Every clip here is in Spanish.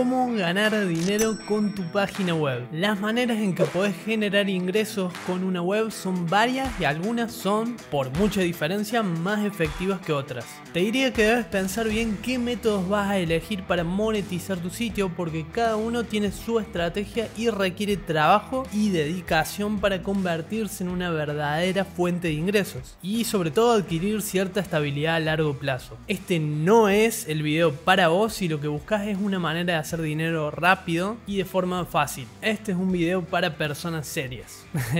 cómo ganar dinero con tu página web. Las maneras en que podés generar ingresos con una web son varias y algunas son, por mucha diferencia, más efectivas que otras. Te diría que debes pensar bien qué métodos vas a elegir para monetizar tu sitio porque cada uno tiene su estrategia y requiere trabajo y dedicación para convertirse en una verdadera fuente de ingresos y sobre todo adquirir cierta estabilidad a largo plazo. Este no es el video para vos si lo que buscas es una manera de hacer dinero rápido y de forma fácil. Este es un video para personas serias.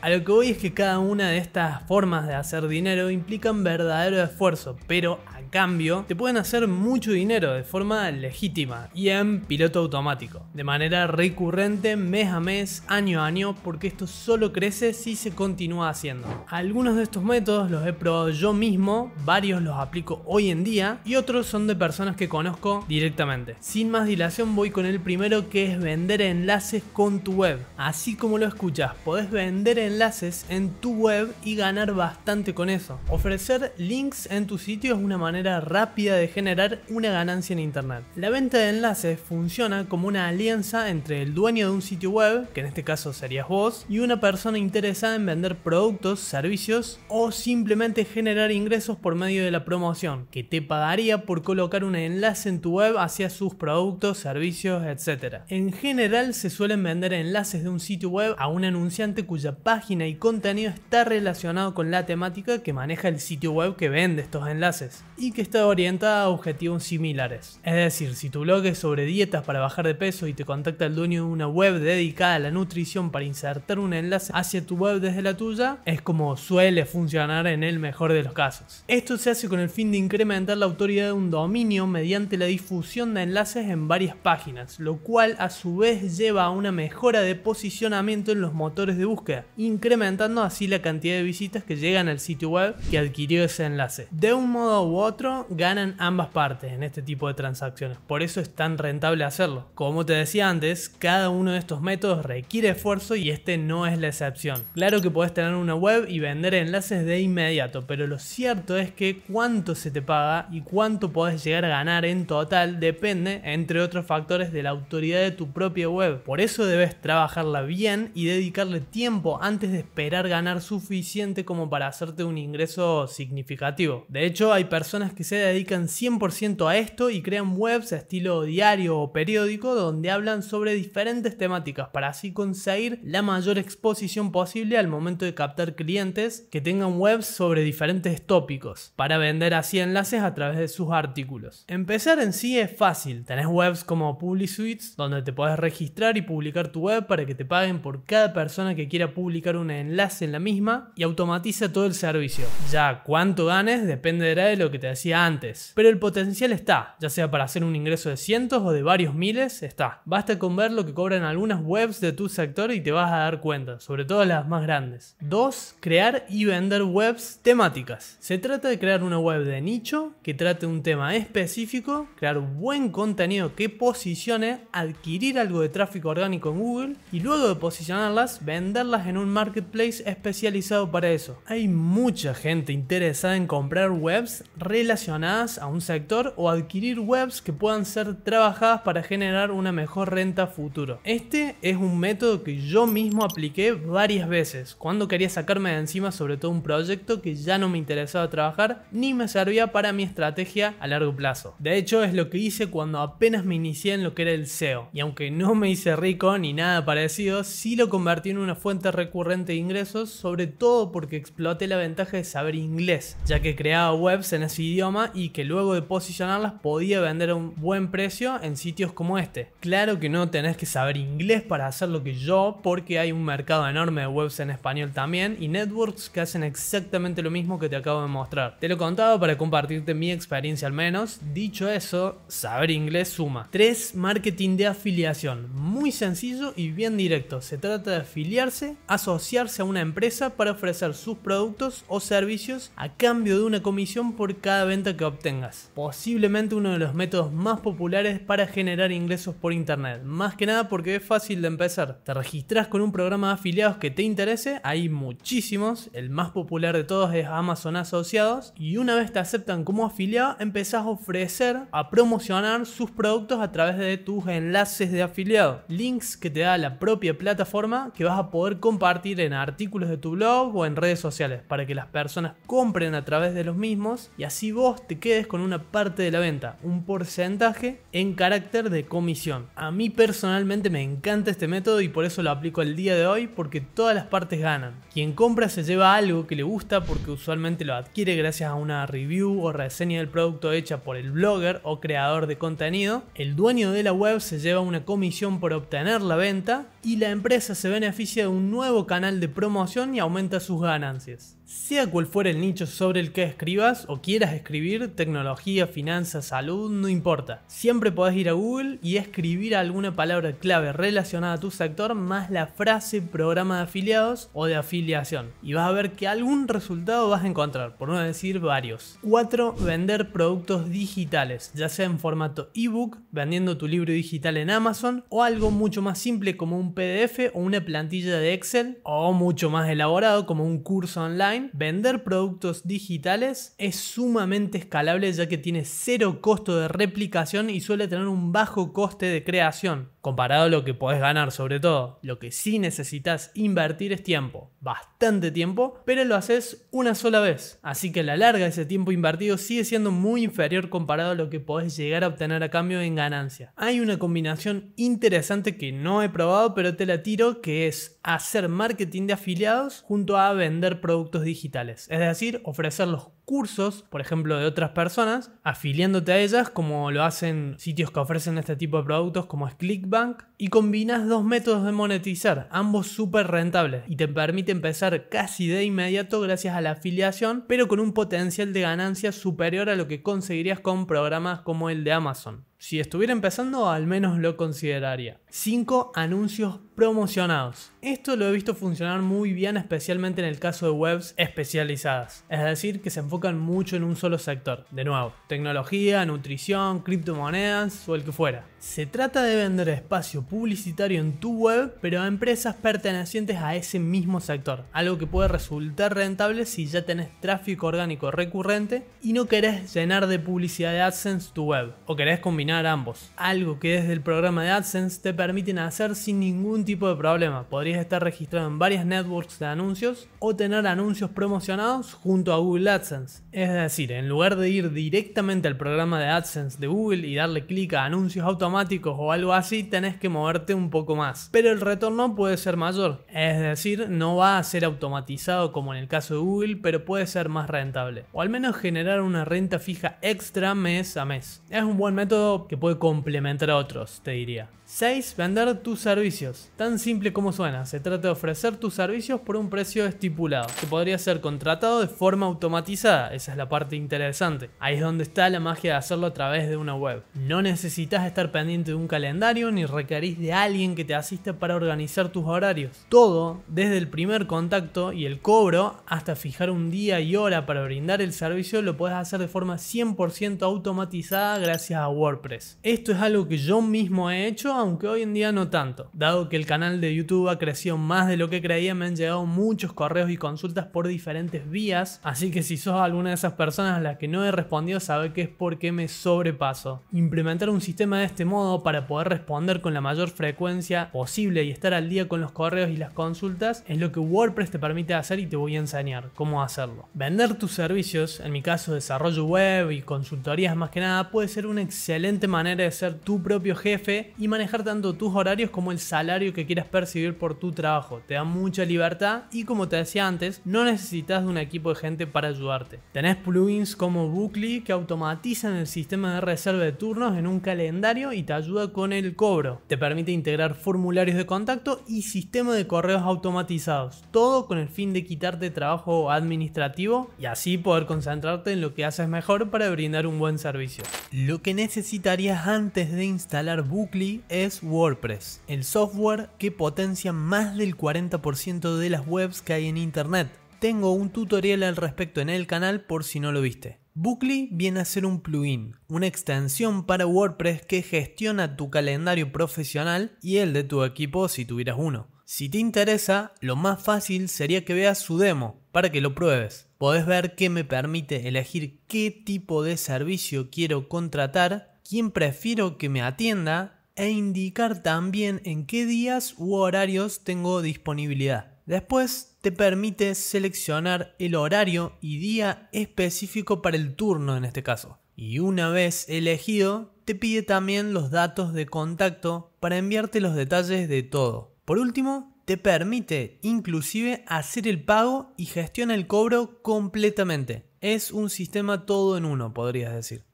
A lo que voy es que cada una de estas formas de hacer dinero implican verdadero esfuerzo, pero a cambio te pueden hacer mucho dinero de forma legítima y en piloto automático, de manera recurrente mes a mes, año a año, porque esto solo crece si se continúa haciendo. Algunos de estos métodos los he probado yo mismo, varios los aplico hoy en día y otros son de personas que conozco directamente. Sin más dilación voy con el primero que es vender enlaces con tu web. Así como lo escuchas, podés vender enlaces enlaces en tu web y ganar bastante con eso. Ofrecer links en tu sitio es una manera rápida de generar una ganancia en Internet. La venta de enlaces funciona como una alianza entre el dueño de un sitio web, que en este caso serías vos, y una persona interesada en vender productos, servicios o simplemente generar ingresos por medio de la promoción, que te pagaría por colocar un enlace en tu web hacia sus productos, servicios, etcétera En general se suelen vender enlaces de un sitio web a un anunciante cuya página y contenido está relacionado con la temática que maneja el sitio web que vende estos enlaces y que está orientada a objetivos similares. Es decir, si tu blog es sobre dietas para bajar de peso y te contacta el dueño de una web dedicada a la nutrición para insertar un enlace hacia tu web desde la tuya, es como suele funcionar en el mejor de los casos. Esto se hace con el fin de incrementar la autoridad de un dominio mediante la difusión de enlaces en varias páginas, lo cual a su vez lleva a una mejora de posicionamiento en los motores de búsqueda incrementando así la cantidad de visitas que llegan al sitio web que adquirió ese enlace. De un modo u otro, ganan ambas partes en este tipo de transacciones, por eso es tan rentable hacerlo. Como te decía antes, cada uno de estos métodos requiere esfuerzo y este no es la excepción. Claro que puedes tener una web y vender enlaces de inmediato, pero lo cierto es que cuánto se te paga y cuánto podés llegar a ganar en total depende, entre otros factores, de la autoridad de tu propia web. Por eso debes trabajarla bien y dedicarle tiempo antes antes de esperar ganar suficiente como para hacerte un ingreso significativo. De hecho, hay personas que se dedican 100% a esto y crean webs a estilo diario o periódico donde hablan sobre diferentes temáticas para así conseguir la mayor exposición posible al momento de captar clientes que tengan webs sobre diferentes tópicos para vender así enlaces a través de sus artículos. Empezar en sí es fácil. Tenés webs como PubliSuites donde te podés registrar y publicar tu web para que te paguen por cada persona que quiera publicar un enlace en la misma y automatiza todo el servicio. Ya cuánto ganes dependerá de lo que te decía antes, pero el potencial está, ya sea para hacer un ingreso de cientos o de varios miles, está. Basta con ver lo que cobran algunas webs de tu sector y te vas a dar cuenta, sobre todo las más grandes. 2. Crear y vender webs temáticas. Se trata de crear una web de nicho que trate un tema específico, crear buen contenido que posicione, adquirir algo de tráfico orgánico en Google y luego de posicionarlas, venderlas en un marketplace especializado para eso. Hay mucha gente interesada en comprar webs relacionadas a un sector o adquirir webs que puedan ser trabajadas para generar una mejor renta futuro. Este es un método que yo mismo apliqué varias veces cuando quería sacarme de encima sobre todo un proyecto que ya no me interesaba trabajar ni me servía para mi estrategia a largo plazo. De hecho es lo que hice cuando apenas me inicié en lo que era el SEO y aunque no me hice rico ni nada parecido, sí lo convertí en una fuente recurrente de ingresos, sobre todo porque exploté la ventaja de saber inglés, ya que creaba webs en ese idioma y que luego de posicionarlas podía vender a un buen precio en sitios como este. Claro que no tenés que saber inglés para hacer lo que yo, porque hay un mercado enorme de webs en español también y networks que hacen exactamente lo mismo que te acabo de mostrar. Te lo contaba para compartirte mi experiencia al menos. Dicho eso, saber inglés suma. 3. Marketing de afiliación. Muy sencillo y bien directo. Se trata de afiliarse a asociarse a una empresa para ofrecer sus productos o servicios a cambio de una comisión por cada venta que obtengas. Posiblemente uno de los métodos más populares para generar ingresos por internet, más que nada porque es fácil de empezar. Te registras con un programa de afiliados que te interese, hay muchísimos, el más popular de todos es Amazon Asociados y una vez te aceptan como afiliado empezás a ofrecer, a promocionar sus productos a través de tus enlaces de afiliado, links que te da la propia plataforma que vas a poder compartir en artículos de tu blog o en redes sociales para que las personas compren a través de los mismos y así vos te quedes con una parte de la venta, un porcentaje en carácter de comisión. A mí personalmente me encanta este método y por eso lo aplico el día de hoy porque todas las partes ganan. Quien compra se lleva algo que le gusta porque usualmente lo adquiere gracias a una review o reseña del producto hecha por el blogger o creador de contenido. El dueño de la web se lleva una comisión por obtener la venta y la empresa se beneficia de un nuevo canal de promoción y aumenta sus ganancias. Sea cual fuera el nicho sobre el que escribas o quieras escribir, tecnología, finanzas, salud, no importa. Siempre podés ir a Google y escribir alguna palabra clave relacionada a tu sector más la frase programa de afiliados o de afiliación. Y vas a ver que algún resultado vas a encontrar, por no decir varios. 4. Vender productos digitales, ya sea en formato ebook, vendiendo tu libro digital en Amazon o algo mucho más simple como un PDF o una plantilla de Excel o mucho más elaborado como un curso online, vender productos digitales es sumamente escalable ya que tiene cero costo de replicación y suele tener un bajo coste de creación, comparado a lo que podés ganar sobre todo. Lo que sí necesitas invertir es tiempo, bastante tiempo, pero lo haces una sola vez. Así que a la larga ese tiempo invertido sigue siendo muy inferior comparado a lo que podés llegar a obtener a cambio en ganancia. Hay una combinación interesante que no he probado pero te la tiro que es hacer más marketing de afiliados junto a vender productos digitales. Es decir, ofrecer los cursos, por ejemplo, de otras personas, afiliándote a ellas como lo hacen sitios que ofrecen este tipo de productos como es Clickbank y combinas dos métodos de monetizar, ambos súper rentables y te permite empezar casi de inmediato gracias a la afiliación, pero con un potencial de ganancia superior a lo que conseguirías con programas como el de Amazon. Si estuviera empezando, al menos lo consideraría. 5 anuncios promocionados. Esto lo he visto funcionar muy bien, especialmente en el caso de webs especializadas, es decir, que se enfocan mucho en un solo sector. De nuevo, tecnología, nutrición, criptomonedas o el que fuera. Se trata de vender espacio publicitario en tu web, pero a empresas pertenecientes a ese mismo sector, algo que puede resultar rentable si ya tenés tráfico orgánico recurrente y no querés llenar de publicidad de AdSense tu web, o querés combinar ambos, algo que desde el programa de AdSense te permiten hacer sin ningún tipo de problema. Podrías estar registrado en varias networks de anuncios o tener anuncios promocionados junto a Google AdSense. Es decir, en lugar de ir directamente al programa de AdSense de Google y darle clic a anuncios automáticos, o algo así, tenés que moverte un poco más. Pero el retorno puede ser mayor, es decir, no va a ser automatizado como en el caso de Google, pero puede ser más rentable. O al menos generar una renta fija extra mes a mes. Es un buen método que puede complementar a otros, te diría. 6. Vender tus servicios. Tan simple como suena, se trata de ofrecer tus servicios por un precio estipulado, que podría ser contratado de forma automatizada, esa es la parte interesante. Ahí es donde está la magia de hacerlo a través de una web. No necesitas estar pendiente de un calendario ni requerís de alguien que te asiste para organizar tus horarios. Todo desde el primer contacto y el cobro hasta fijar un día y hora para brindar el servicio lo puedes hacer de forma 100% automatizada gracias a WordPress. Esto es algo que yo mismo he hecho aunque hoy en día no tanto. Dado que el canal de YouTube ha crecido más de lo que creía, me han llegado muchos correos y consultas por diferentes vías, así que si sos alguna de esas personas a las que no he respondido, sabe que es porque me sobrepaso. Implementar un sistema de este modo para poder responder con la mayor frecuencia posible y estar al día con los correos y las consultas es lo que WordPress te permite hacer y te voy a enseñar cómo hacerlo. Vender tus servicios, en mi caso desarrollo web y consultorías más que nada, puede ser una excelente manera de ser tu propio jefe y manejar tanto tus horarios como el salario que quieras percibir por tu trabajo. Te da mucha libertad y como te decía antes, no necesitas de un equipo de gente para ayudarte. Tenés plugins como Bookly que automatizan el sistema de reserva de turnos en un calendario y te ayuda con el cobro. Te permite integrar formularios de contacto y sistema de correos automatizados. Todo con el fin de quitarte trabajo administrativo y así poder concentrarte en lo que haces mejor para brindar un buen servicio. Lo que necesitarías antes de instalar Bookly es WordPress, el software que potencia más del 40% de las webs que hay en Internet. Tengo un tutorial al respecto en el canal por si no lo viste. Bookly viene a ser un plugin, una extensión para WordPress que gestiona tu calendario profesional y el de tu equipo si tuvieras uno. Si te interesa, lo más fácil sería que veas su demo para que lo pruebes. Podés ver que me permite elegir qué tipo de servicio quiero contratar, quién prefiero que me atienda e indicar también en qué días u horarios tengo disponibilidad. Después te permite seleccionar el horario y día específico para el turno en este caso. Y una vez elegido, te pide también los datos de contacto para enviarte los detalles de todo. Por último, te permite inclusive hacer el pago y gestiona el cobro completamente. Es un sistema todo en uno, podrías decir.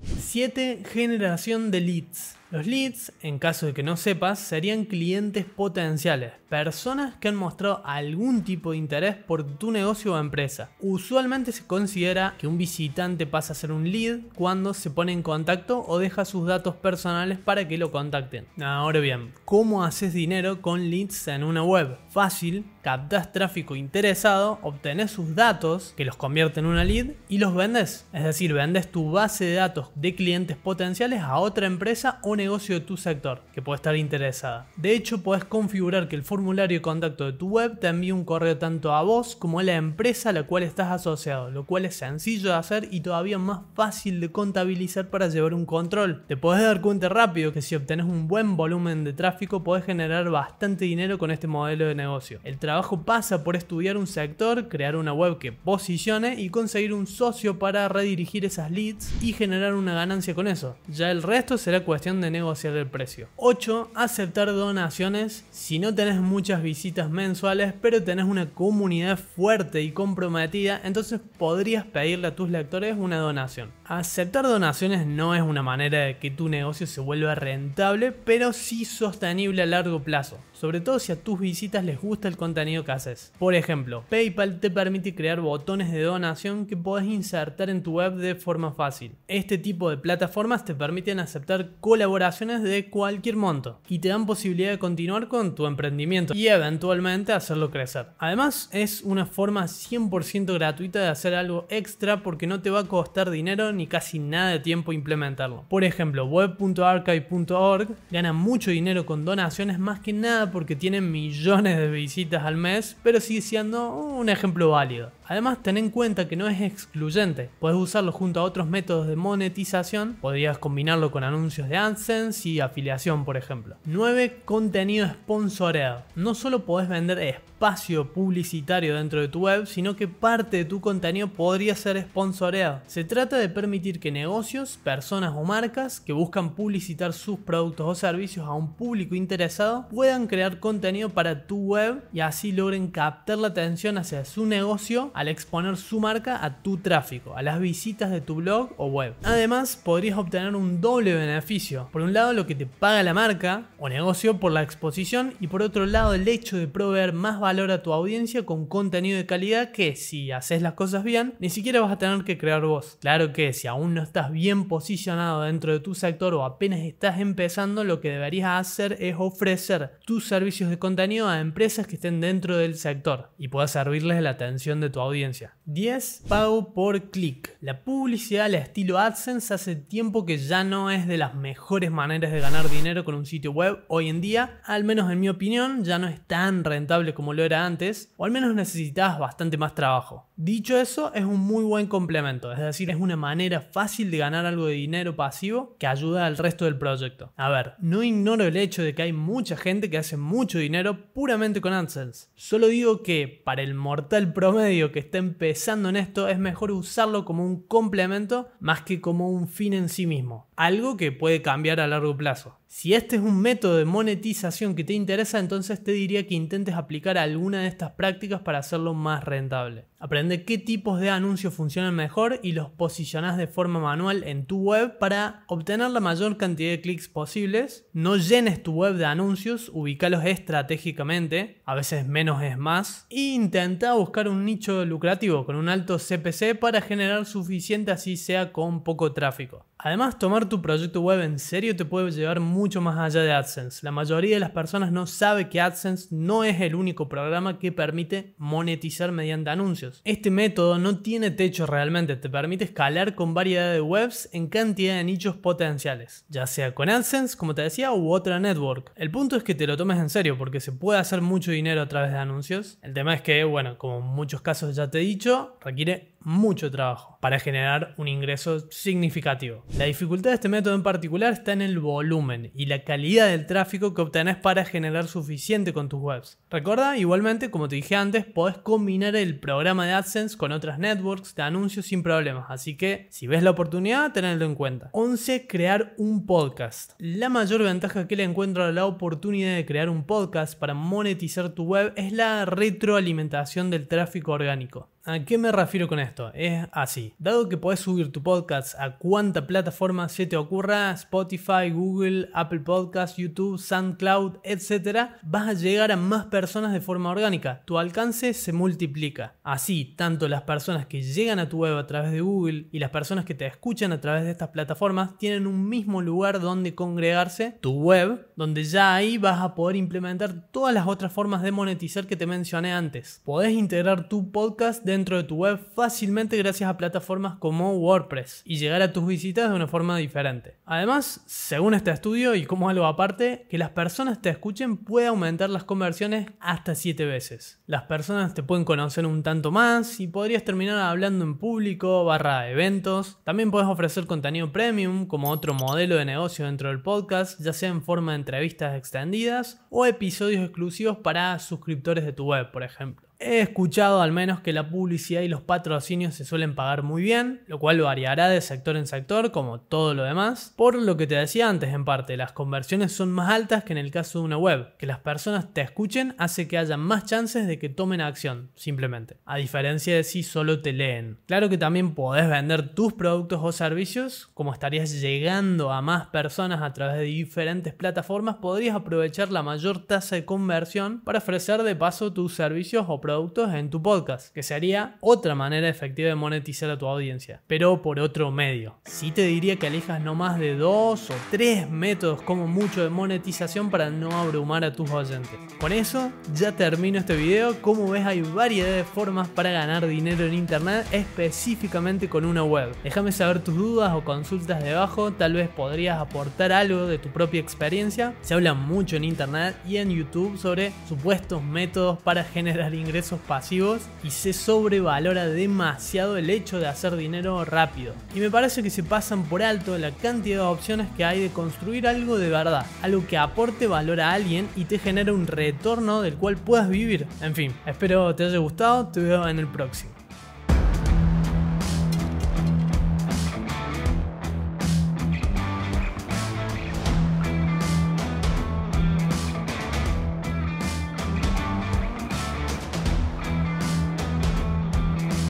7. Generación de leads. Los leads, en caso de que no sepas, serían clientes potenciales, personas que han mostrado algún tipo de interés por tu negocio o empresa. Usualmente se considera que un visitante pasa a ser un lead cuando se pone en contacto o deja sus datos personales para que lo contacten. Ahora bien, ¿cómo haces dinero con leads en una web? Fácil, captás tráfico interesado, obtenés sus datos, que los convierte en una lead, y los vendes. Es decir, vendes tu base de datos de clientes potenciales a otra empresa o negocio de tu sector que puede estar interesada. De hecho, podés configurar que el formulario de contacto de tu web te envíe un correo tanto a vos como a la empresa a la cual estás asociado, lo cual es sencillo de hacer y todavía más fácil de contabilizar para llevar un control. Te podés dar cuenta rápido que si obtenés un buen volumen de tráfico podés generar bastante dinero con este modelo de negocio. El trabajo pasa por estudiar un sector, crear una web que posicione y conseguir un socio para redirigir esas leads y generar una ganancia con eso. Ya el resto será cuestión de negociar el precio. 8. Aceptar donaciones. Si no tenés muchas visitas mensuales, pero tenés una comunidad fuerte y comprometida, entonces podrías pedirle a tus lectores una donación. Aceptar donaciones no es una manera de que tu negocio se vuelva rentable, pero sí sostenible a largo plazo, sobre todo si a tus visitas les gusta el contenido que haces. Por ejemplo, PayPal te permite crear botones de donación que podés insertar en tu web de forma fácil. Este tipo de plataformas te permiten aceptar colaboraciones de cualquier monto y te dan posibilidad de continuar con tu emprendimiento y eventualmente hacerlo crecer. Además, es una forma 100% gratuita de hacer algo extra porque no te va a costar dinero ni casi nada de tiempo implementarlo. Por ejemplo, web.archive.org gana mucho dinero con donaciones más que nada porque tiene millones de visitas al mes, pero sigue siendo un ejemplo válido. Además, ten en cuenta que no es excluyente. Puedes usarlo junto a otros métodos de monetización. Podrías combinarlo con anuncios de AdSense y afiliación, por ejemplo. 9. Contenido esponsoreado No solo podés vender espacio publicitario dentro de tu web, sino que parte de tu contenido podría ser sponsoreado. Se trata de permitir que negocios, personas o marcas que buscan publicitar sus productos o servicios a un público interesado puedan crear contenido para tu web y así logren captar la atención hacia su negocio al exponer su marca a tu tráfico, a las visitas de tu blog o web. Además, podrías obtener un doble beneficio. Por un lado, lo que te paga la marca o negocio por la exposición y por otro lado, el hecho de proveer más valor a tu audiencia con contenido de calidad que si haces las cosas bien, ni siquiera vas a tener que crear vos. Claro que si aún no estás bien posicionado dentro de tu sector o apenas estás empezando, lo que deberías hacer es ofrecer tus servicios de contenido a empresas que estén dentro del sector y puedas servirles la atención de tu audiencia audiencia. 10. Pago por clic. La publicidad al estilo AdSense hace tiempo que ya no es de las mejores maneras de ganar dinero con un sitio web hoy en día, al menos en mi opinión, ya no es tan rentable como lo era antes, o al menos necesitas bastante más trabajo. Dicho eso, es un muy buen complemento, es decir, es una manera fácil de ganar algo de dinero pasivo que ayuda al resto del proyecto. A ver, no ignoro el hecho de que hay mucha gente que hace mucho dinero puramente con AdSense. Solo digo que para el mortal promedio que está empezando en esto es mejor usarlo como un complemento más que como un fin en sí mismo, algo que puede cambiar a largo plazo. Si este es un método de monetización que te interesa, entonces te diría que intentes aplicar alguna de estas prácticas para hacerlo más rentable. Aprende qué tipos de anuncios funcionan mejor y los posicionás de forma manual en tu web para obtener la mayor cantidad de clics posibles. No llenes tu web de anuncios, ubicalos estratégicamente, a veces menos es más, e intenta buscar un nicho lucrativo con un alto CPC para generar suficiente así sea con poco tráfico. Además, tomar tu proyecto web en serio te puede llevar muy mucho más allá de AdSense. La mayoría de las personas no sabe que AdSense no es el único programa que permite monetizar mediante anuncios. Este método no tiene techo realmente, te permite escalar con variedad de webs en cantidad de nichos potenciales, ya sea con AdSense, como te decía, u otra network. El punto es que te lo tomes en serio porque se puede hacer mucho dinero a través de anuncios. El tema es que, bueno, como en muchos casos ya te he dicho, requiere mucho trabajo para generar un ingreso significativo. La dificultad de este método en particular está en el volumen y la calidad del tráfico que obtenés para generar suficiente con tus webs. Recuerda, igualmente, como te dije antes, podés combinar el programa de AdSense con otras networks de anuncios sin problemas, así que si ves la oportunidad, tenedlo en cuenta. 11. Crear un podcast. La mayor ventaja que le encuentro a la oportunidad de crear un podcast para monetizar tu web es la retroalimentación del tráfico orgánico. ¿A qué me refiero con esto? Es así. Dado que podés subir tu podcast a cuánta plataforma se te ocurra, Spotify, Google, Apple Podcasts, YouTube, SoundCloud, etc., vas a llegar a más personas de forma orgánica. Tu alcance se multiplica. Así, tanto las personas que llegan a tu web a través de Google y las personas que te escuchan a través de estas plataformas tienen un mismo lugar donde congregarse, tu web, donde ya ahí vas a poder implementar todas las otras formas de monetizar que te mencioné antes. Podés integrar tu podcast dentro de tu web fácilmente gracias a plataformas como WordPress y llegar a tus visitas de una forma diferente. Además, según este estudio y como algo aparte, que las personas te escuchen puede aumentar las conversiones hasta 7 veces. Las personas te pueden conocer un tanto más y podrías terminar hablando en público, barra eventos. También puedes ofrecer contenido premium como otro modelo de negocio dentro del podcast, ya sea en forma de entrevistas extendidas o episodios exclusivos para suscriptores de tu web, por ejemplo. He escuchado al menos que la publicidad y los patrocinios se suelen pagar muy bien, lo cual variará de sector en sector como todo lo demás. Por lo que te decía antes en parte, las conversiones son más altas que en el caso de una web. Que las personas te escuchen hace que haya más chances de que tomen acción, simplemente. A diferencia de si solo te leen. Claro que también podés vender tus productos o servicios, como estarías llegando a más personas a través de diferentes plataformas, podrías aprovechar la mayor tasa de conversión para ofrecer de paso tus servicios o productos productos en tu podcast, que sería otra manera efectiva de monetizar a tu audiencia, pero por otro medio. si te diría que elijas no más de dos o tres métodos como mucho de monetización para no abrumar a tus oyentes. Con eso ya termino este vídeo Como ves hay varias de formas para ganar dinero en internet específicamente con una web. Déjame saber tus dudas o consultas debajo, tal vez podrías aportar algo de tu propia experiencia. Se habla mucho en internet y en YouTube sobre supuestos métodos para generar ingresos esos pasivos y se sobrevalora demasiado el hecho de hacer dinero rápido. Y me parece que se pasan por alto la cantidad de opciones que hay de construir algo de verdad, algo que aporte valor a alguien y te genere un retorno del cual puedas vivir. En fin, espero te haya gustado, te veo en el próximo.